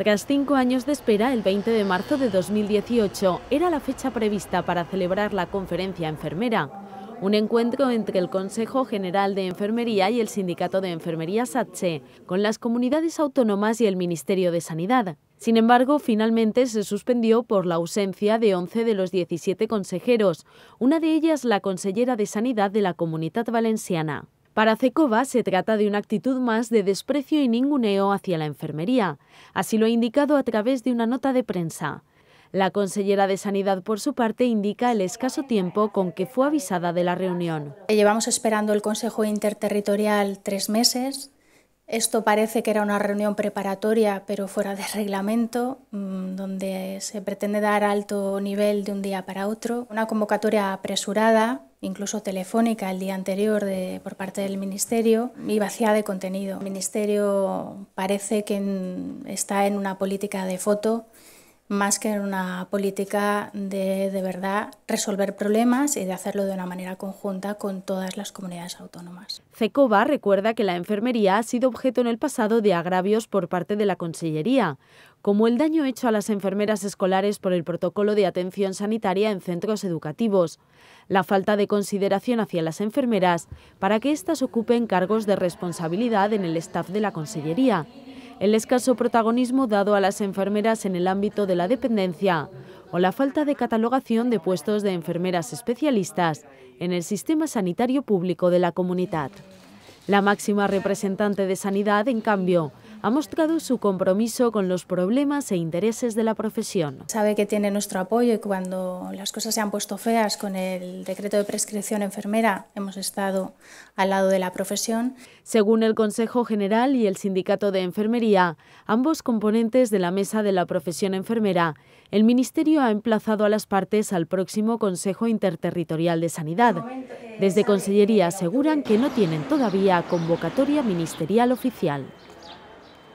Tras cinco años de espera, el 20 de marzo de 2018 era la fecha prevista para celebrar la conferencia enfermera, un encuentro entre el Consejo General de Enfermería y el Sindicato de Enfermería SATSE, con las comunidades autónomas y el Ministerio de Sanidad. Sin embargo, finalmente se suspendió por la ausencia de 11 de los 17 consejeros, una de ellas la consellera de Sanidad de la Comunidad Valenciana. Para Cecova se trata de una actitud más de desprecio y ninguneo hacia la enfermería. Así lo ha indicado a través de una nota de prensa. La consellera de Sanidad, por su parte, indica el escaso tiempo con que fue avisada de la reunión. Eh, llevamos esperando el Consejo Interterritorial tres meses esto parece que era una reunión preparatoria, pero fuera de reglamento, mm, donde se pretende dar alto nivel de un día para otro. Una convocatoria apresurada, incluso telefónica el día anterior de, por parte del Ministerio, y vacía de contenido. El Ministerio parece que está en una política de foto más que en una política de de verdad resolver problemas y de hacerlo de una manera conjunta con todas las comunidades autónomas. CECOBA recuerda que la enfermería ha sido objeto en el pasado de agravios por parte de la Consellería, como el daño hecho a las enfermeras escolares por el protocolo de atención sanitaria en centros educativos, la falta de consideración hacia las enfermeras para que éstas ocupen cargos de responsabilidad en el staff de la Consellería el escaso protagonismo dado a las enfermeras en el ámbito de la dependencia o la falta de catalogación de puestos de enfermeras especialistas en el sistema sanitario público de la comunidad. La máxima representante de Sanidad, en cambio, ha mostrado su compromiso con los problemas e intereses de la profesión. Sabe que tiene nuestro apoyo y cuando las cosas se han puesto feas con el decreto de prescripción enfermera hemos estado al lado de la profesión. Según el Consejo General y el Sindicato de Enfermería, ambos componentes de la Mesa de la Profesión Enfermera, el Ministerio ha emplazado a las partes al próximo Consejo Interterritorial de Sanidad. Desde Consellería aseguran que no tienen todavía convocatoria ministerial oficial.